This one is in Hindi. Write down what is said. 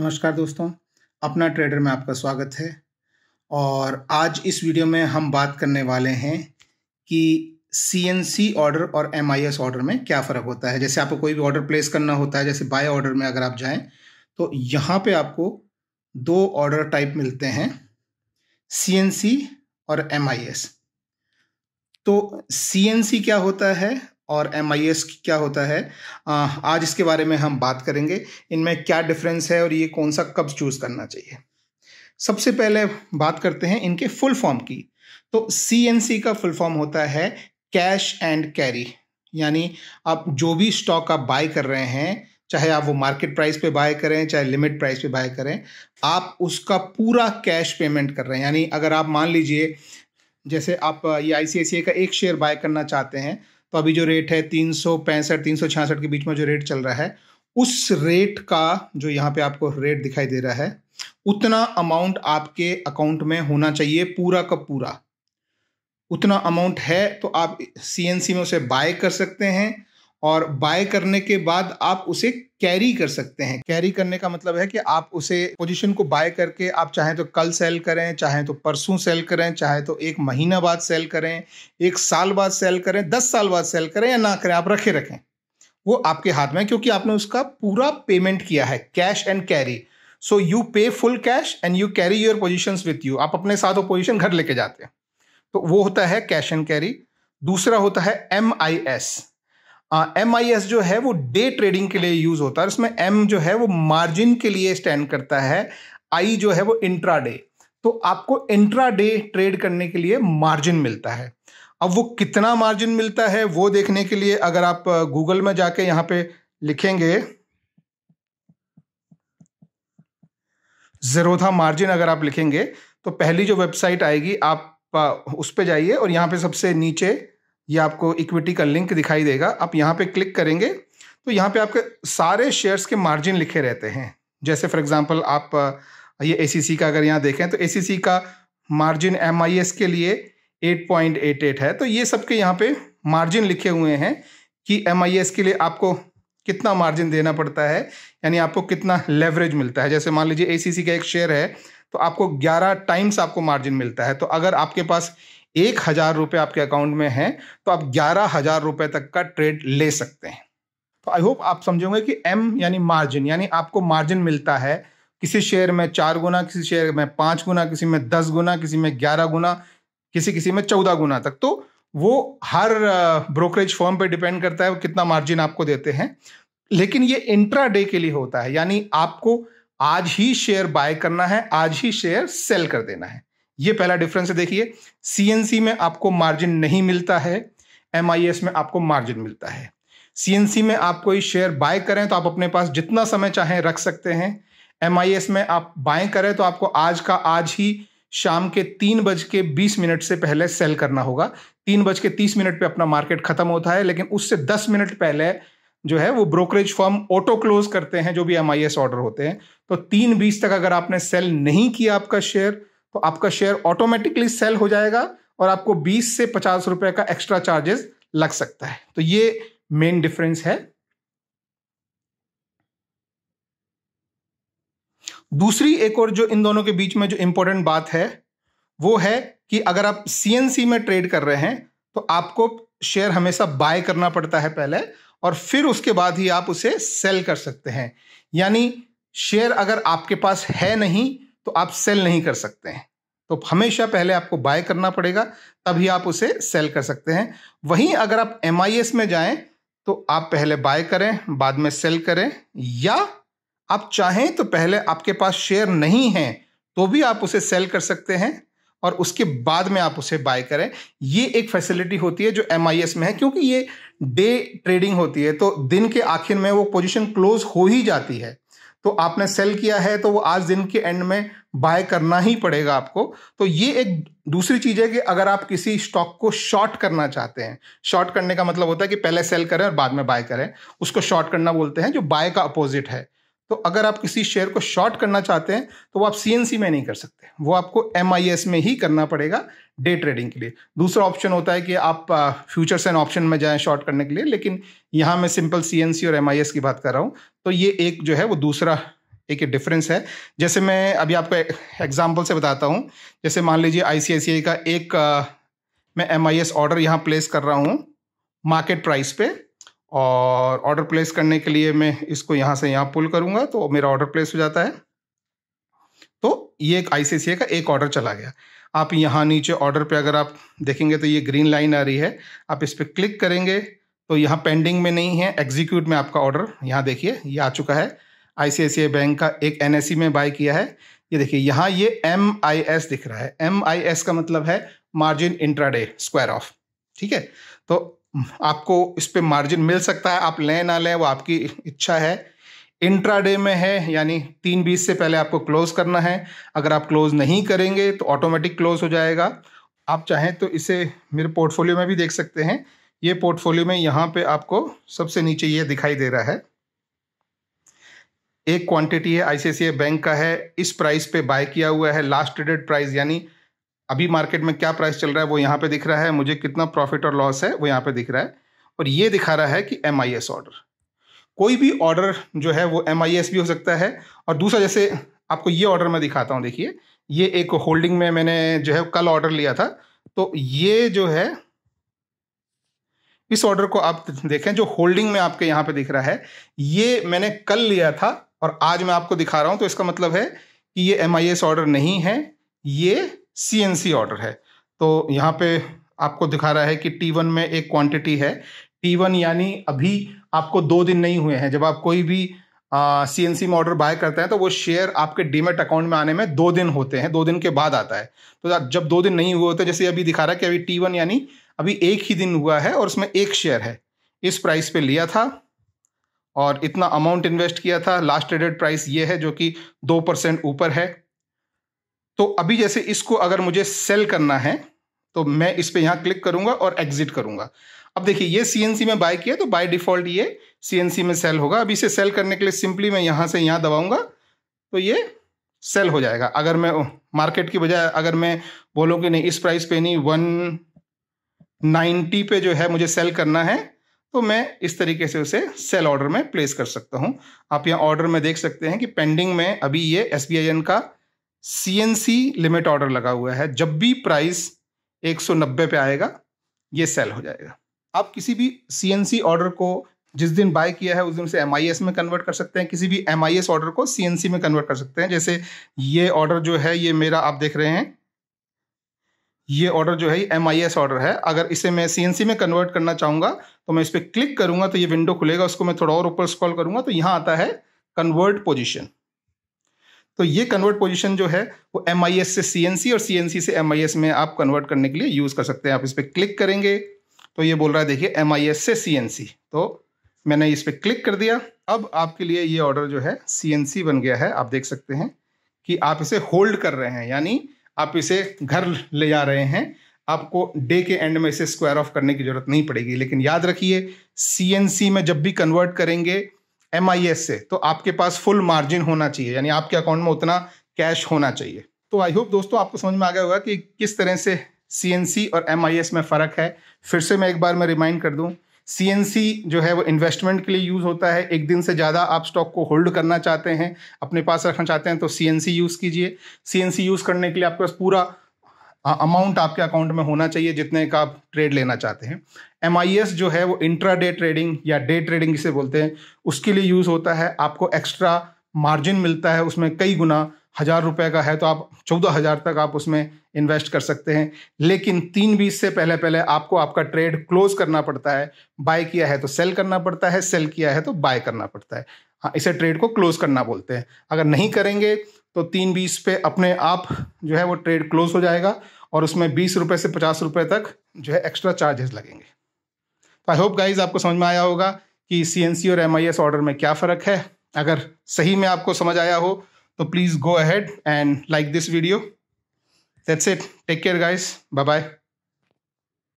नमस्कार दोस्तों अपना ट्रेडर में आपका स्वागत है और आज इस वीडियो में हम बात करने वाले हैं कि सी ऑर्डर और एम ऑर्डर में क्या फ़र्क होता है जैसे आपको कोई भी ऑर्डर प्लेस करना होता है जैसे बाय ऑर्डर में अगर आप जाएं तो यहाँ पे आपको दो ऑर्डर टाइप मिलते हैं सी और एम तो सी क्या होता है और एम क्या होता है आज इसके बारे में हम बात करेंगे इनमें क्या डिफरेंस है और ये कौन सा कब चूज़ करना चाहिए सबसे पहले बात करते हैं इनके फुल फॉर्म की तो सी का फुल फॉर्म होता है कैश एंड कैरी यानी आप जो भी स्टॉक आप बाय कर रहे हैं चाहे आप वो मार्केट प्राइस पे बाय करें चाहे लिमिट प्राइस पे बाय करें आप उसका पूरा कैश पेमेंट कर रहे हैं यानी अगर आप मान लीजिए जैसे आप ये आई का एक शेयर बाय करना चाहते हैं तो अभी जो रेट है तीन सौ पैंसठ तीन सौ छियासठ के बीच में जो रेट चल रहा है उस रेट का जो यहाँ पे आपको रेट दिखाई दे रहा है उतना अमाउंट आपके अकाउंट में होना चाहिए पूरा का पूरा उतना अमाउंट है तो आप सी में उसे बाय कर सकते हैं और बाय करने के बाद आप उसे कैरी कर सकते हैं कैरी करने का मतलब है कि आप उसे पोजीशन को बाय करके आप चाहे तो कल सेल करें चाहे तो परसों सेल करें चाहे तो एक महीना बाद सेल करें एक साल बाद सेल करें दस साल बाद सेल करें या ना करें आप रखे रखें वो आपके हाथ में क्योंकि आपने उसका पूरा पेमेंट किया है cash and carry so you pay full cash and you carry your position with you आप अपने साथ वो पोजिशन घर लेके जाते हैं तो वो होता है कैश एंड कैरी दूसरा होता है M I S M I S जो है वो डे ट्रेडिंग के लिए यूज होता है उसमें एम जो है वो मार्जिन के लिए स्टैंड करता है आई जो है वो इंट्रा डे तो आपको इंट्रा डे ट्रेड करने के लिए मार्जिन मिलता है अब वो कितना मार्जिन मिलता है वो देखने के लिए अगर आप गूगल में जाके यहां पे लिखेंगे जरोधा मार्जिन अगर आप लिखेंगे तो पहली जो वेबसाइट आएगी आप उस पर जाइए और यहां पे सबसे नीचे ये आपको इक्विटी का लिंक दिखाई देगा आप यहाँ पे क्लिक करेंगे तो यहाँ पे आपके सारे शेयर्स के मार्जिन लिखे रहते हैं जैसे फॉर एग्जांपल आप ये ए का अगर यहाँ देखें तो ए का मार्जिन एम के लिए 8.88 है तो ये सब के यहाँ पे मार्जिन लिखे हुए हैं कि एम के लिए आपको कितना मार्जिन देना पड़ता है यानी आपको कितना लेवरेज मिलता है जैसे मान लीजिए ए का एक शेयर है तो आपको 11 टाइम्स आपको मार्जिन मिलता है तो अगर आपके पास एक हजार रुपये आपके अकाउंट में है तो आप ग्यारह हजार रुपये तक का ट्रेड ले सकते हैं तो आई होप आप समझोगे कि एम यानी मार्जिन यानी आपको मार्जिन मिलता है किसी शेयर में चार गुना किसी शेयर में पाँच गुना किसी में दस गुना किसी में ग्यारह गुना किसी किसी में चौदह गुना तक तो वो हर ब्रोकरेज फॉर्म पे डिपेंड करता है वो कितना मार्जिन आपको देते हैं लेकिन ये इंट्रा डे के लिए होता है यानी आपको आज ही शेयर बाय करना है आज ही शेयर सेल कर देना है ये पहला डिफरेंस है देखिए सीएनसी में आपको मार्जिन नहीं मिलता है एम में आपको मार्जिन मिलता है सीएनसी में आप कोई शेयर बाय करें तो आप अपने पास जितना समय चाहें रख सकते हैं एम में आप बाय करें तो आपको आज का आज ही शाम के तीन बज के बीस मिनट से पहले सेल करना होगा तीन बज के तीस मिनट पे अपना मार्केट खत्म होता है लेकिन उससे दस मिनट पहले जो है वो ब्रोकरेज फर्म ऑटो क्लोज करते हैं जो भी एम ऑर्डर होते हैं तो तीन बीस तक अगर आपने सेल नहीं किया आपका शेयर तो आपका शेयर ऑटोमेटिकली सेल हो जाएगा और आपको 20 से पचास रुपए का एक्स्ट्रा चार्जेस लग सकता है तो ये मेन डिफरेंस है दूसरी एक और जो इन दोनों के बीच में जो इंपॉर्टेंट बात है वो है कि अगर आप सीएनसी में ट्रेड कर रहे हैं तो आपको शेयर हमेशा बाय करना पड़ता है पहले और फिर उसके बाद ही आप उसे सेल कर सकते हैं यानी शेयर अगर आपके पास है नहीं तो आप सेल नहीं कर सकते हैं तो हमेशा पहले आपको बाय करना पड़ेगा तभी आप उसे सेल कर सकते हैं वहीं अगर आप एम में जाएं तो आप पहले बाय करें बाद में सेल करें या आप चाहें तो पहले आपके पास शेयर नहीं है तो भी आप उसे सेल कर सकते हैं और उसके बाद में आप उसे बाय करें ये एक फैसिलिटी होती है जो एम में है क्योंकि ये डे ट्रेडिंग होती है तो दिन के आखिर में वो पोजीशन क्लोज हो ही जाती है तो आपने सेल किया है तो वो आज दिन के एंड में बाय करना ही पड़ेगा आपको तो ये एक दूसरी चीज़ है कि अगर आप किसी स्टॉक को शॉर्ट करना चाहते हैं शॉर्ट करने का मतलब होता है कि पहले सेल करें और बाद में बाय करें उसको शॉर्ट करना बोलते हैं जो बाय का अपोजिट है तो अगर आप किसी शेयर को शॉर्ट करना चाहते हैं तो वो आप सी में नहीं कर सकते वो आपको एम में ही करना पड़ेगा डे ट्रेडिंग के लिए दूसरा ऑप्शन होता है कि आप फ्यूचर्स एंड ऑप्शन में जाएं शॉर्ट करने के लिए लेकिन यहाँ मैं सिंपल सी और एम की बात कर रहा हूँ तो ये एक जो है वो दूसरा एक डिफरेंस है जैसे मैं अभी आपको एग्जाम्पल से बताता हूँ जैसे मान लीजिए आई का एक मैं एम ऑर्डर यहाँ प्लेस कर रहा हूँ मार्केट प्राइस पर और ऑर्डर प्लेस करने के लिए मैं इसको यहाँ से यहाँ पुल करूँगा तो मेरा ऑर्डर प्लेस हो जाता है तो ये एक आई का एक ऑर्डर चला गया आप यहाँ नीचे ऑर्डर पे अगर आप देखेंगे तो ये ग्रीन लाइन आ रही है आप इस पर क्लिक करेंगे तो यहाँ पेंडिंग में नहीं है एग्जीक्यूट में आपका ऑर्डर यहाँ देखिए ये आ चुका है आई बैंक का एक एन e में बाय किया है ये देखिए यहाँ ये एम आई एस दिख रहा है एम आई एस का मतलब है मार्जिन इंट्राडे स्क्वायर ऑफ ठीक है तो आपको इस पर मार्जिन मिल सकता है आप लें ना लें वो आपकी इच्छा है इंट्राडे में है यानी तीन बीस से पहले आपको क्लोज करना है अगर आप क्लोज नहीं करेंगे तो ऑटोमेटिक क्लोज हो जाएगा आप चाहें तो इसे मेरे पोर्टफोलियो में भी देख सकते हैं ये पोर्टफोलियो में यहाँ पे आपको सबसे नीचे ये दिखाई दे रहा है एक क्वांटिटी है आईसीआईसीआई बैंक का है इस प्राइस पे बाय किया हुआ है लास्ट ट्रेडेड प्राइस यानी अभी मार्केट में क्या प्राइस चल रहा है वो यहाँ पे दिख रहा है मुझे कितना प्रॉफिट और लॉस है वो यहाँ पे दिख रहा है और ये दिखा रहा है कि एम ऑर्डर कोई भी ऑर्डर जो है वो एम भी हो सकता है और दूसरा जैसे आपको ये ऑर्डर मैं दिखाता हूँ देखिए ये एक होल्डिंग में मैंने जो है कल ऑर्डर लिया था तो ये जो है इस ऑर्डर को आप देखें जो होल्डिंग में आपके यहाँ पे दिख रहा है ये मैंने कल लिया था और आज मैं आपको दिखा रहा हूँ तो इसका मतलब है कि ये एम ऑर्डर नहीं है ये सी ऑर्डर है तो यहाँ पे आपको दिखा रहा है कि टी वन में एक क्वांटिटी है टी वन यानी अभी आपको दो दिन नहीं हुए हैं जब आप कोई भी सी एन सी में ऑर्डर बाय करते हैं तो वो शेयर आपके डीमेट अकाउंट में आने में दो दिन होते हैं दो दिन के बाद आता है तो जब दो दिन नहीं हुए होते जैसे अभी दिखा रहा है कि अभी टी वन यानी अभी एक ही दिन हुआ है और उसमें एक शेयर है इस प्राइस पे लिया था और इतना अमाउंट इन्वेस्ट किया था लास्ट ट्रेडेड प्राइस ये है जो कि दो परसेंट ऊपर है तो अभी जैसे इसको अगर मुझे सेल करना है तो मैं इस पर यहाँ क्लिक करूंगा और एग्जिट करूंगा अब देखिए ये सी में बाय किया तो बाय डिफ़ॉल्ट ये सी में सेल होगा अब इसे सेल करने के लिए सिंपली मैं यहाँ से यहाँ दबाऊंगा तो ये सेल हो जाएगा अगर मैं मार्केट की बजाय अगर मैं बोलूँ कि नहीं इस प्राइस पे नहीं वन नाइन्टी पे जो है मुझे सेल करना है तो मैं इस तरीके से उसे सेल ऑर्डर में प्लेस कर सकता हूँ आप यहाँ ऑर्डर में देख सकते हैं कि पेंडिंग में अभी ये एस का सीएनसी लिमिट ऑर्डर लगा हुआ है जब भी प्राइस 190 पे आएगा ये सेल हो जाएगा आप किसी भी सीएनसी ऑर्डर को जिस दिन बाय किया है उस दिन से एम में कन्वर्ट कर सकते हैं किसी भी एम ऑर्डर को सी में कन्वर्ट कर सकते हैं जैसे ये ऑर्डर जो है ये मेरा आप देख रहे हैं ये ऑर्डर जो है एम ऑर्डर है अगर इसे मैं सी में कन्वर्ट करना चाहूंगा तो मैं इस पर क्लिक करूंगा तो ये विंडो खुलेगा उसको मैं थोड़ा और ऊपर स्क्रॉल करूंगा तो यहाँ आता है कन्वर्ट पोजिशन तो ये कन्वर्ट पोजिशन जो है वो एम से सी और सी से एम में आप कन्वर्ट करने के लिए यूज़ कर सकते हैं आप इस पर क्लिक करेंगे तो ये बोल रहा है देखिए एम से सी तो मैंने इस पर क्लिक कर दिया अब आपके लिए ये ऑर्डर जो है सी बन गया है आप देख सकते हैं कि आप इसे होल्ड कर रहे हैं यानी आप इसे घर ले जा रहे हैं आपको डे के एंड में इसे स्क्वायर ऑफ करने की जरूरत नहीं पड़ेगी लेकिन याद रखिए सी में जब भी कन्वर्ट करेंगे एम से तो आपके पास फुल मार्जिन होना चाहिए यानी आपके अकाउंट में उतना कैश होना चाहिए तो आई होप दोस्तों आपको समझ में आ गया होगा कि किस तरह से सी और एम में फ़र्क है फिर से मैं एक बार मैं रिमाइंड कर दूँ सी जो है वो इन्वेस्टमेंट के लिए यूज़ होता है एक दिन से ज़्यादा आप स्टॉक को होल्ड करना चाहते हैं अपने पास रखना चाहते हैं तो सी यूज़ कीजिए सी यूज़ करने के लिए आपके पास पूरा अमाउंट आपके अकाउंट में होना चाहिए जितने का आप ट्रेड लेना चाहते हैं एम जो है वो इंट्रा डे ट्रेडिंग या डे ट्रेडिंग जिसे बोलते हैं उसके लिए यूज़ होता है आपको एक्स्ट्रा मार्जिन मिलता है उसमें कई गुना हज़ार रुपये का है तो आप चौदह हज़ार तक आप उसमें इन्वेस्ट कर सकते हैं लेकिन तीन बीस से पहले पहले आपको आपका ट्रेड क्लोज करना पड़ता है बाय किया है तो सेल करना पड़ता है सेल किया है तो बाय करना पड़ता है हाँ इसे ट्रेड को क्लोज करना बोलते हैं अगर नहीं करेंगे तो तीन बीस पे अपने आप जो है वो ट्रेड क्लोज हो जाएगा और उसमें बीस रुपये से पचास रुपये तक जो है एक्स्ट्रा चार्जेस लगेंगे तो आई होप गाइज आपको समझ में आया होगा कि सी और एम ऑर्डर में क्या फ़र्क है अगर सही में आपको समझ आया हो तो please go ahead and like this video that's it take care guys bye bye